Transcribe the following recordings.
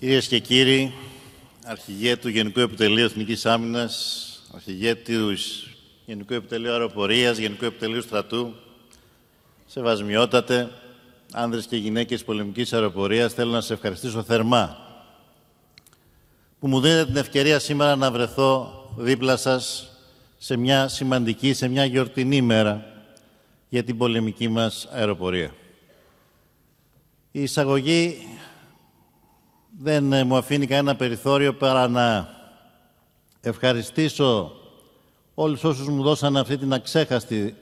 Κυρίες και κύριοι, αρχηγέ του Γενικού Επιτελείου Εθνικής Άμυνας, αρχηγέ του Γενικού Επιτελείου Αεροπορίας, Γενικού Επιτελείου Στρατού, σεβασμιότατε, άνδρες και γυναίκες πολεμικής αεροπορίας, θέλω να σε ευχαριστήσω θερμά που μου δίνετε την ευκαιρία σήμερα να βρεθώ δίπλα σας σε μια σημαντική, σε μια γιορτινή μέρα για την πολεμική μας αεροπορία. Η εισαγωγή δεν ε, μου αφήνει κανένα περιθώριο παρά να ευχαριστήσω όλους όσους μου δώσαν αυτή την αξέχαστη,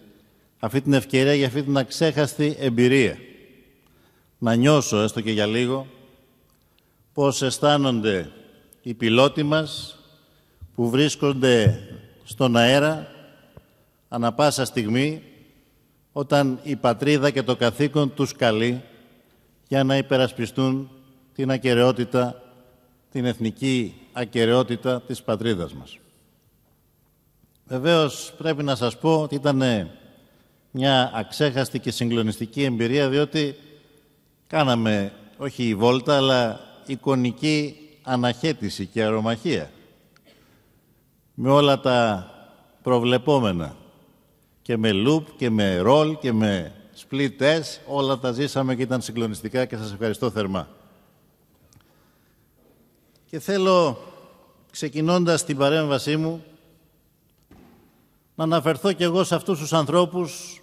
αυτή την ευκαιρία για αυτή την αξέχαστη εμπειρία. Να νιώσω, έστω και για λίγο, πώς αισθάνονται οι πιλότοι μας που βρίσκονται στον αέρα ανα πάσα στιγμή όταν η πατρίδα και το καθήκον τους καλεί για να υπερασπιστούν την ακεραιότητα, την εθνική ακαιρεότητα της πατρίδας μας. Βεβαίως πρέπει να σας πω ότι ήταν ε, μια αξέχαστη και συγκλονιστική εμπειρία διότι κάναμε όχι η βόλτα αλλά εικονική αναχέτηση και αρωμαχία με όλα τα προβλεπόμενα και με loop και με ρολ και με split όλα τα ζήσαμε και ήταν συγκλονιστικά και σας ευχαριστώ θερμά. Και θέλω, ξεκινώντας την παρέμβασή μου, να αναφερθώ κι εγώ σε αυτούς τους ανθρώπους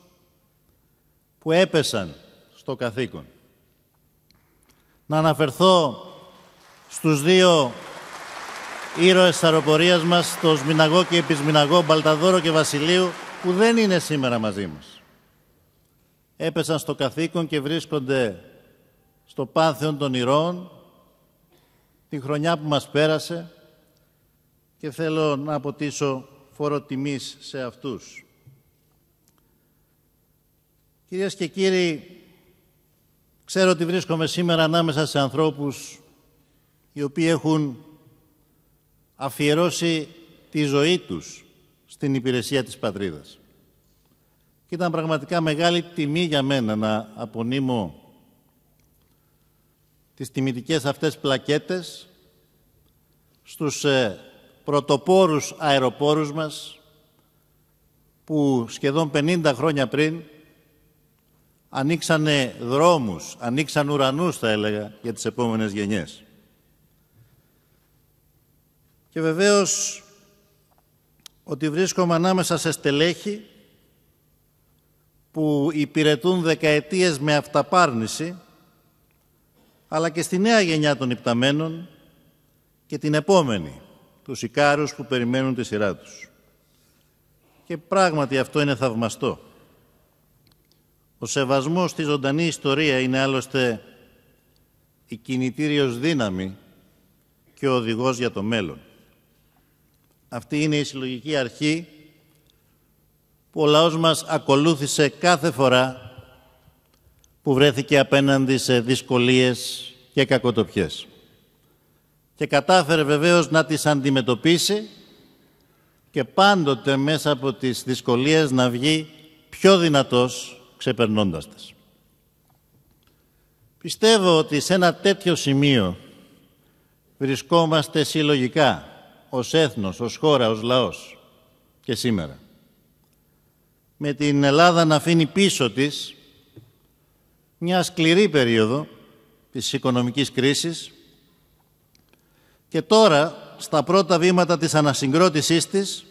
που έπεσαν στο καθήκον. Να αναφερθώ στους δύο ήρωες αεροπορίας μας, το Σμιναγό και Επισμιναγό, Μπαλταδόρο και Βασιλείου, που δεν είναι σήμερα μαζί μας. Έπεσαν στο καθήκον και βρίσκονται στο πάνθεον των ηρώων, τη χρονιά που μας πέρασε και θέλω να αποτίσω φόρο τιμής σε αυτούς. Κυρίες και κύριοι, ξέρω ότι βρίσκομαι σήμερα ανάμεσα σε ανθρώπους οι οποίοι έχουν αφιερώσει τη ζωή τους στην υπηρεσία της πατρίδας. Και ήταν πραγματικά μεγάλη τιμή για μένα να απονείμω τις τιμητικές αυτές πλακέτες στους ε, πρωτοπόρους αεροπόρους μας που σχεδόν 50 χρόνια πριν ανοίξανε δρόμους, ανοίξαν ουρανούς θα έλεγα για τις επόμενες γενιές. Και βεβαίως ότι βρίσκομαι ανάμεσα σε στελέχη που υπηρετούν δεκαετίες με αυταπάρνηση αλλά και στη νέα γενιά των υπταμένων και την επόμενη, τους Ικάρους που περιμένουν τη σειρά τους. Και πράγματι αυτό είναι θαυμαστό. Ο σεβασμός στη ζωντανή ιστορία είναι άλλωστε η κινητήριος δύναμη και ο οδηγός για το μέλλον. Αυτή είναι η συλλογική αρχή που ο λαός μας ακολούθησε κάθε φορά που βρέθηκε απέναντι σε δυσκολίες και κακοτοπιές. Και κατάφερε βεβαίως να τις αντιμετωπίσει και πάντοτε μέσα από τις δυσκολίες να βγει πιο δυνατός ξεπερνώντας τις. Πιστεύω ότι σε ένα τέτοιο σημείο βρισκόμαστε συλλογικά ως έθνος, ως χώρα, ως λαός και σήμερα. Με την Ελλάδα να αφήνει πίσω της μια σκληρή περίοδο της οικονομικής κρίσης και τώρα στα πρώτα βήματα της ανασυγκρότησής της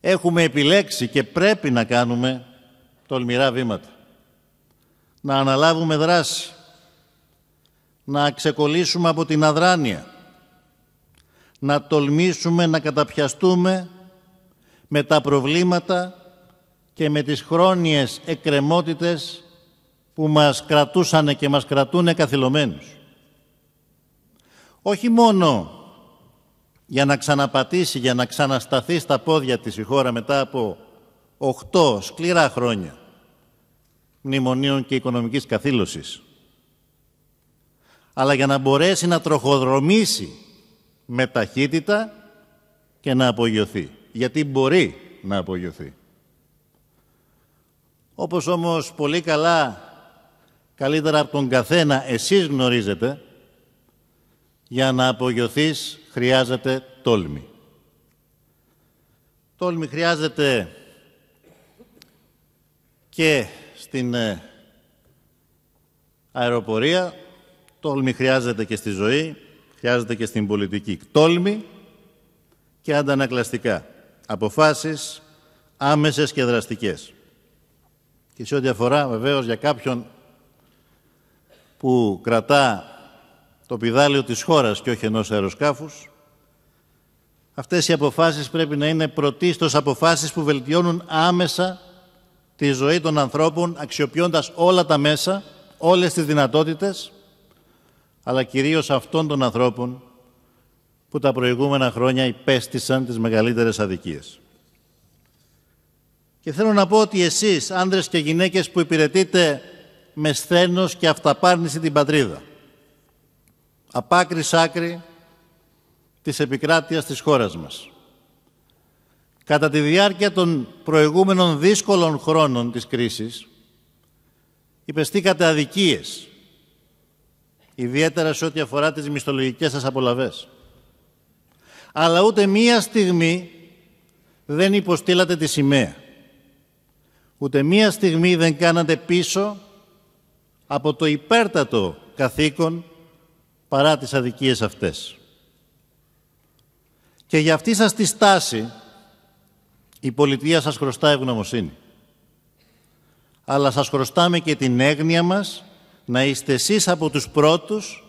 έχουμε επιλέξει και πρέπει να κάνουμε τολμηρά βήματα. Να αναλάβουμε δράση, να ξεκολλήσουμε από την αδράνεια, να τολμήσουμε να καταπιαστούμε με τα προβλήματα και με τις χρόνιες εκκρεμότητες που μας κρατούσαν και μας κρατούν καθυλωμένους. Όχι μόνο για να ξαναπατήσει, για να ξανασταθεί στα πόδια της η χώρα μετά από 8 σκληρά χρόνια μνημονίων και οικονομικής καθήλωσης, αλλά για να μπορέσει να τροχοδρομήσει με ταχύτητα και να απογειωθεί. Γιατί μπορεί να απογειωθεί. Όπως όμως πολύ καλά καλύτερα από τον καθένα εσείς γνωρίζετε, για να απογειωθείς χρειάζεται τόλμη. Τόλμη χρειάζεται και στην ε, αεροπορία, τόλμη χρειάζεται και στη ζωή, χρειάζεται και στην πολιτική. Τόλμη και αντανακλαστικά. Αποφάσεις άμεσες και δραστικές. Και σε ό,τι αφορά βεβαίως για κάποιον που κρατά το πιδάλιο της χώρας και όχι ενός αεροσκάφους. Αυτές οι αποφάσεις πρέπει να είναι πρωτίστως αποφάσεις που βελτιώνουν άμεσα τη ζωή των ανθρώπων αξιοποιώντας όλα τα μέσα, όλες τις δυνατότητες, αλλά κυρίως αυτών των ανθρώπων που τα προηγούμενα χρόνια υπέστησαν τις μεγαλύτερες αδικίες. Και θέλω να πω ότι εσείς, άνδρες και γυναίκες που υπηρετείτε με σθένος και αυταπάρνηση την πατρίδα. Απάκρι άκρη της επικράτειας της χώρας μας. Κατά τη διάρκεια των προηγούμενων δύσκολων χρόνων της κρίσης, υπεστήκατε αδικίες, ιδιαίτερα σε ό,τι αφορά τις μισθολογικές σας απολαβές. Αλλά ούτε μία στιγμή δεν υποστήλατε τη σημαία. Ούτε μία στιγμή δεν κάνατε πίσω από το υπέρτατο καθήκον παρά τις αδικίες αυτές. Και για αυτή σας τη στάση η πολιτεία σας χρωστά ευγνωμοσύνη. Αλλά σας χρωστάμε και την έγνοια μας να είστε εσείς από τους πρώτους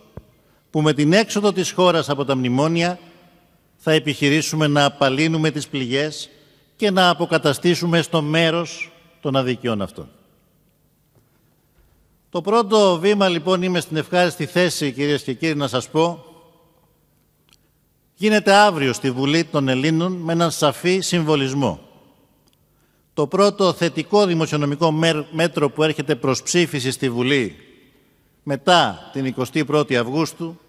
που με την έξοδο της χώρας από τα μνημόνια θα επιχειρήσουμε να απαλύνουμε τις πληγές και να αποκαταστήσουμε στο μέρος των αδικιών αυτών. Το πρώτο βήμα λοιπόν είμαι στην ευχάριστη θέση κυρίες και κύριοι να σας πω γίνεται αύριο στη Βουλή των Ελλήνων με έναν σαφή συμβολισμό. Το πρώτο θετικό δημοσιονομικό μέτρο που έρχεται προς ψήφιση στη Βουλή μετά την 21η Αυγούστου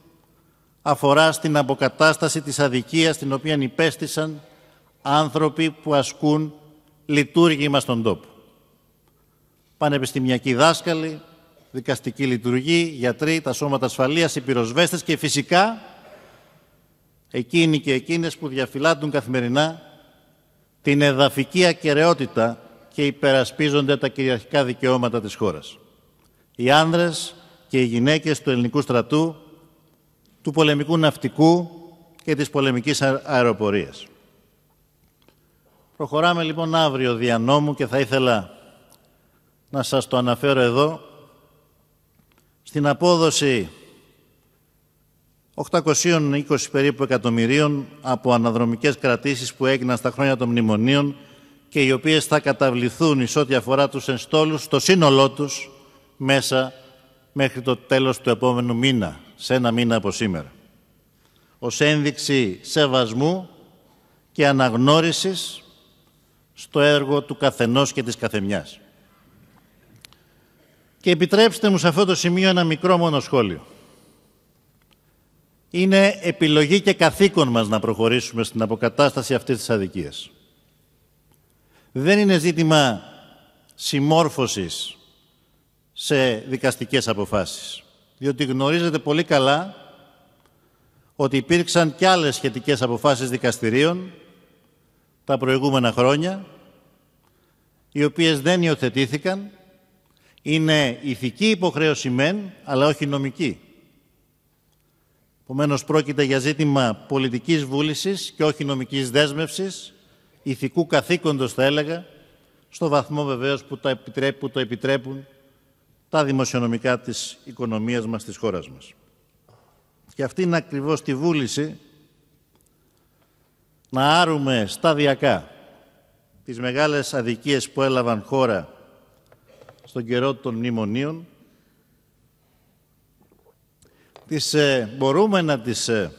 αφορά στην αποκατάσταση της αδικίας την οποία υπέστησαν άνθρωποι που ασκούν λειτουργήμα στον τόπο. Πανεπιστημιακοί δάσκαλοι, δικαστική λειτουργή, γιατροί, τα σώματα ασφαλείας, οι πυροσβέστες και φυσικά εκείνοι και εκείνες που διαφυλάττουν καθημερινά την εδαφική ακαιρεότητα και υπερασπίζονται τα κυριαρχικά δικαιώματα της χώρας. Οι άνδρες και οι γυναίκες του ελληνικού στρατού, του πολεμικού ναυτικού και της πολεμικής αεροπορίας. Προχωράμε λοιπόν αύριο δια νόμου και θα ήθελα να σας το αναφέρω εδώ στην απόδοση 820 περίπου εκατομμυρίων από αναδρομικές κρατήσεις που έγιναν στα χρόνια των μνημονίων και οι οποίες θα καταβληθούν εις ό,τι αφορά τους ενστόλους στο σύνολό τους μέσα μέχρι το τέλος του επόμενου μήνα, σε ένα μήνα από σήμερα. Ως ένδειξη σεβασμού και αναγνώρισης στο έργο του καθενός και της καθεμιάς. Και επιτρέψτε μου σε αυτό το σημείο ένα μικρό μόνο σχόλιο. Είναι επιλογή και καθήκον μας να προχωρήσουμε στην αποκατάσταση αυτής της αδικίας. Δεν είναι ζήτημα συμμόρφωσης σε δικαστικές αποφάσεις. Διότι γνωρίζετε πολύ καλά ότι υπήρξαν και άλλες σχετικές αποφάσεις δικαστηρίων τα προηγούμενα χρόνια, οι οποίες δεν υιοθετήθηκαν είναι ηθική υποχρέωση μεν, αλλά όχι νομική. Επομένως, πρόκειται για ζήτημα πολιτικής βούλησης και όχι νομικής δέσμευσης, ηθικού καθήκοντος θα έλεγα, στο βαθμό βεβαίως που, τα επιτρέπουν, το επιτρέπουν τα δημοσιονομικά της οικονομίας μας, της χώρας μας. Και αυτή είναι ακριβώς τη βούληση να άρουμε σταδιακά τις μεγάλες αδικίες που έλαβαν χώρα στον καιρό των μνημονίων, τις ε, μπορούμε να τις ε,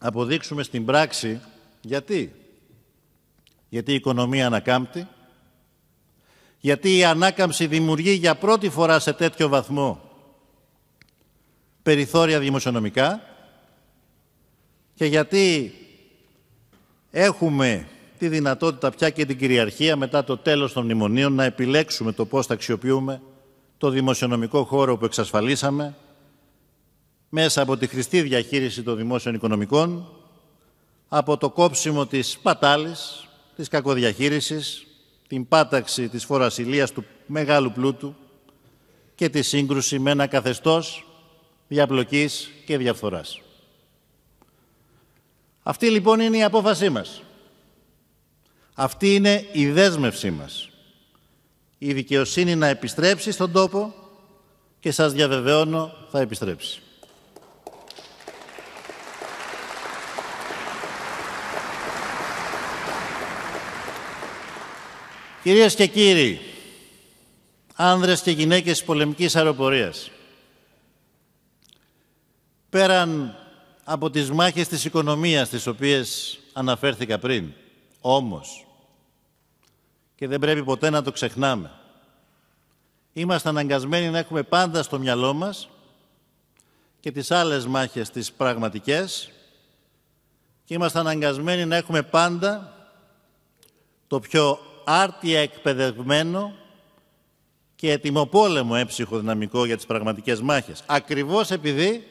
αποδείξουμε στην πράξη. Γιατί? Γιατί η οικονομία ανακάμπτει, γιατί η ανάκαμψη δημιουργεί για πρώτη φορά σε τέτοιο βαθμό περιθώρια δημοσιονομικά και γιατί έχουμε τη δυνατότητα πια και την κυριαρχία μετά το τέλος των μνημονίων να επιλέξουμε το πώς θα αξιοποιούμε το δημοσιονομικό χώρο που εξασφαλίσαμε μέσα από τη χρηστή διαχείριση των δημόσιων οικονομικών, από το κόψιμο της πατάλης, της κακοδιαχείρισης, την πάταξη της φορασιλίας του μεγάλου πλούτου και τη σύγκρουση με ένα καθεστώς διαπλοκής και διαφθοράς. Αυτή λοιπόν είναι η απόφασή μας. Αυτή είναι η δέσμευσή μας. Η δικαιοσύνη να επιστρέψει στον τόπο και σας διαβεβαιώνω θα επιστρέψει. Κυρίες και κύριοι, άνδρες και γυναίκες της πολεμικής αεροπορίας, πέραν από τις μάχες της οικονομίας τις οποίες αναφέρθηκα πριν, όμως, και δεν πρέπει ποτέ να το ξεχνάμε. Είμαστε αναγκασμένοι να έχουμε πάντα στο μυαλό μας και τις άλλες μάχες τις πραγματικές και είμαστε αναγκασμένοι να έχουμε πάντα το πιο άρτια εκπαιδευμένο και ετοιμοπόλεμο έψυχο δυναμικό για τις πραγματικές μάχες. Ακριβώς επειδή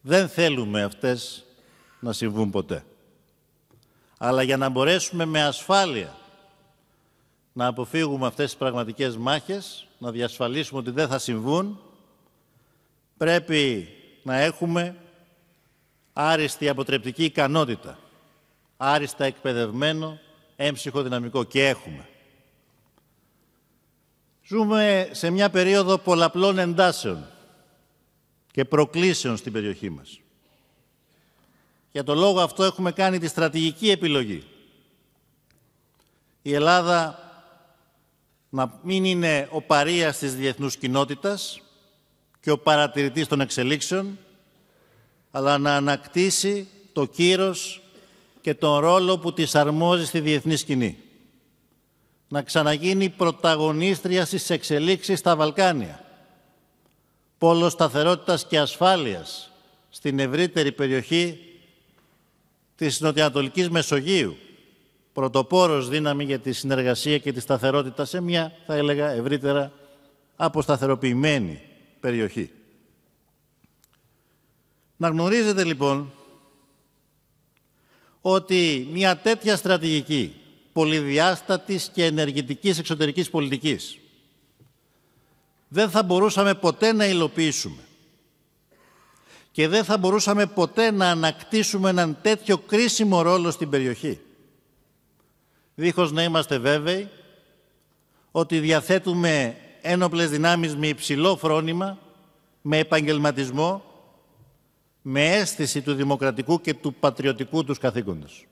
δεν θέλουμε αυτές να συμβούν ποτέ. Αλλά για να μπορέσουμε με ασφάλεια να αποφύγουμε αυτές τις πραγματικές μάχες, να διασφαλίσουμε ότι δεν θα συμβούν. Πρέπει να έχουμε άριστη αποτρεπτική ικανότητα, άριστα εκπαιδευμένο, έμψυχο δυναμικό και έχουμε. Ζούμε σε μια περίοδο πολλαπλών εντάσεων και προκλήσεων στην περιοχή μας. Για το λόγο αυτό έχουμε κάνει τη στρατηγική επιλογή. Η Ελλάδα να μην είναι ο παρίας της διεθνούς κοινότητας και ο παρατηρητής των εξελίξεων, αλλά να ανακτήσει το κύρος και τον ρόλο που της αρμόζει στη διεθνή σκηνή. Να ξαναγίνει πρωταγωνίστρια στις εξελίξεις στα Βαλκάνια. Πόλος σταθερότητας και ασφάλειας στην ευρύτερη περιοχή της Νοτιοανατολικής Μεσογείου πρωτοπόρος δύναμη για τη συνεργασία και τη σταθερότητα σε μια, θα έλεγα, ευρύτερα αποσταθεροποιημένη περιοχή. Να γνωρίζετε λοιπόν ότι μια τέτοια στρατηγική πολυδιάστατης και ενεργητικής εξωτερικής πολιτικής δεν θα μπορούσαμε ποτέ να υλοποιήσουμε και δεν θα μπορούσαμε ποτέ να ανακτήσουμε έναν τέτοιο κρίσιμο ρόλο στην περιοχή δίχως να είμαστε βέβαιοι ότι διαθέτουμε ένοπλες δυνάμεις με υψηλό φρόνημα, με επαγγελματισμό, με αίσθηση του δημοκρατικού και του πατριωτικού τους καθήκοντος.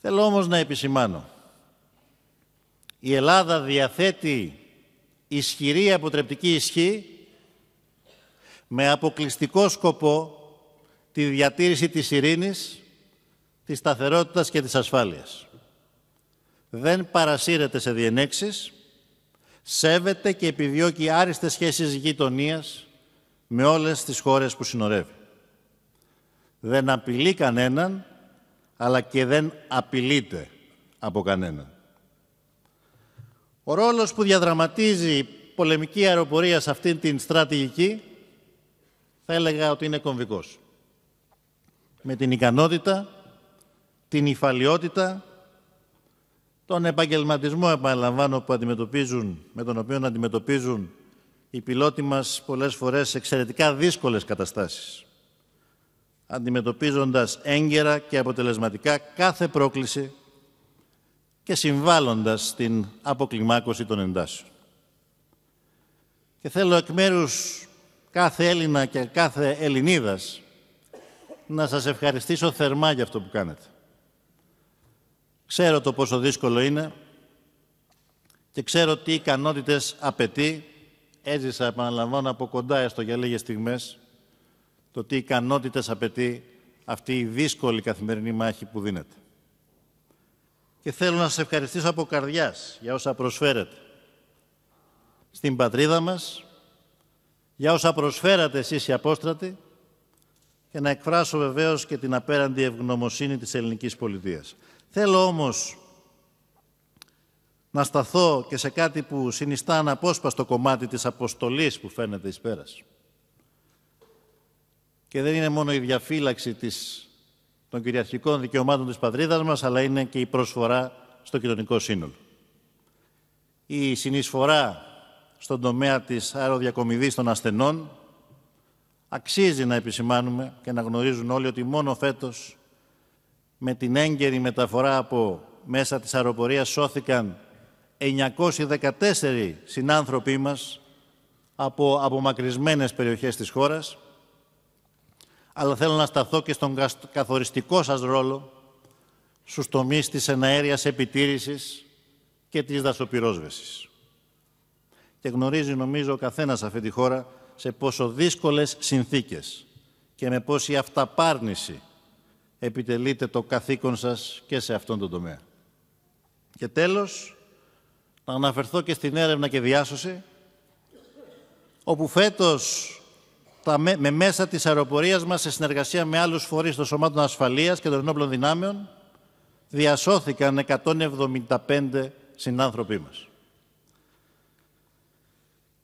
Θέλω όμως να επισημάνω. Η Ελλάδα διαθέτει ισχυρή αποτρεπτική ισχύ με αποκλειστικό σκοπό τη διατήρηση της ειρήνης της σταθερότητας και της ασφάλειας. Δεν παρασύρεται σε διενέξεις, σέβεται και επιδιώκει άριστες σχέσεις γειτονίας με όλες τις χώρες που συνορεύει. Δεν απειλεί κανέναν, αλλά και δεν απειλείται από κανέναν. Ο ρόλος που διαδραματίζει η πολεμική αεροπορία σε αυτήν την στρατηγική θα έλεγα ότι είναι κομβικός. Με την ικανότητα την υφαλιότητα, τον επαγγελματισμό, επαναλαμβάνω, αντιμετωπίζουν, με τον οποίο αντιμετωπίζουν οι πιλότοι μας πολλές φορές εξαιρετικά δύσκολες καταστάσεις, αντιμετωπίζοντας έγκαιρα και αποτελεσματικά κάθε πρόκληση και συμβάλλοντας στην αποκλιμάκωση των εντάσεων. Και θέλω εκ μέρους κάθε Έλληνα και κάθε Ελληνίδας να σας ευχαριστήσω θερμά για αυτό που κάνετε. Ξέρω το πόσο δύσκολο είναι και ξέρω τι ικανότητες απαιτεί. Έζησα, επαναλαμβάνω, από κοντά έστω για λίγες στιγμές το τι ικανότητες απαιτεί αυτή η δύσκολη καθημερινή μάχη που δίνεται. Και θέλω να σας ευχαριστήσω από καρδιάς για όσα προσφέρετε στην πατρίδα μας, για όσα προσφέρατε εσείς οι απόστρατοι και να εκφράσω βεβαίως και την απέραντη ευγνωμοσύνη της ελληνικής πολιτείας. Θέλω όμως να σταθώ και σε κάτι που συνιστά αναπόσπαστο κομμάτι της αποστολής που φαίνεται εις πέρας. Και δεν είναι μόνο η διαφύλαξη της, των κυριαρχικών δικαιωμάτων της πατρίδας μας, αλλά είναι και η προσφορά στο κοινωνικό σύνολο. Η συνεισφορά στον τομέα της αεροδιακομιδής των ασθενών αξίζει να επισημάνουμε και να γνωρίζουν όλοι ότι μόνο φέτος με την έγκαιρη μεταφορά από μέσα της αεροπορίας σώθηκαν 914 συνάνθρωποι μας από απομακρυσμένες περιοχές της χώρας. Αλλά θέλω να σταθώ και στον καθοριστικό σας ρόλο στους τομείς της εναέριας επιτήρησης και της δασοπυρόσβεσης. Και γνωρίζει νομίζω ο καθένας αυτή τη χώρα σε πόσο δύσκολες συνθήκες και με πόση αυταπάρνηση επιτελείτε το καθήκον σας και σε αυτόν τον τομέα. Και τέλος, να αναφερθώ και στην έρευνα και διάσωση, όπου φέτος με μέσα της αεροπορίας μας σε συνεργασία με άλλους φορείς των Σωμάτων Ασφαλείας και των Ενόπλων Δυνάμεων διασώθηκαν 175 συνάνθρωποι μας.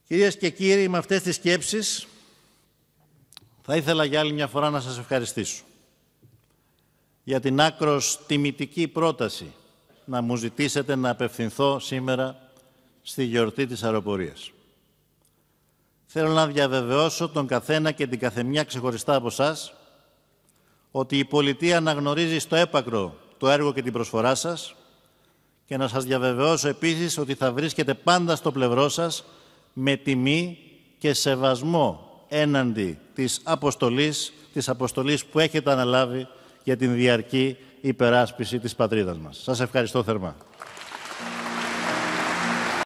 Κυρίες και κύριοι, με αυτές τις σκέψεις θα ήθελα για άλλη μια φορά να σας ευχαριστήσω για την άκρος τιμητική πρόταση να μου ζητήσετε να απευθυνθώ σήμερα στη γιορτή της αεροπορίας. Θέλω να διαβεβαιώσω τον καθένα και την καθεμιά ξεχωριστά από εσά ότι η πολιτεία αναγνωρίζει στο έπακρο το έργο και την προσφορά σας και να σας διαβεβαιώσω επίσης ότι θα βρίσκεται πάντα στο πλευρό σας με τιμή και σεβασμό έναντι της αποστολής, της αποστολής που έχετε αναλάβει για την διαρκή υπεράσπιση της πατρίδας μας. Σας ευχαριστώ θερμά.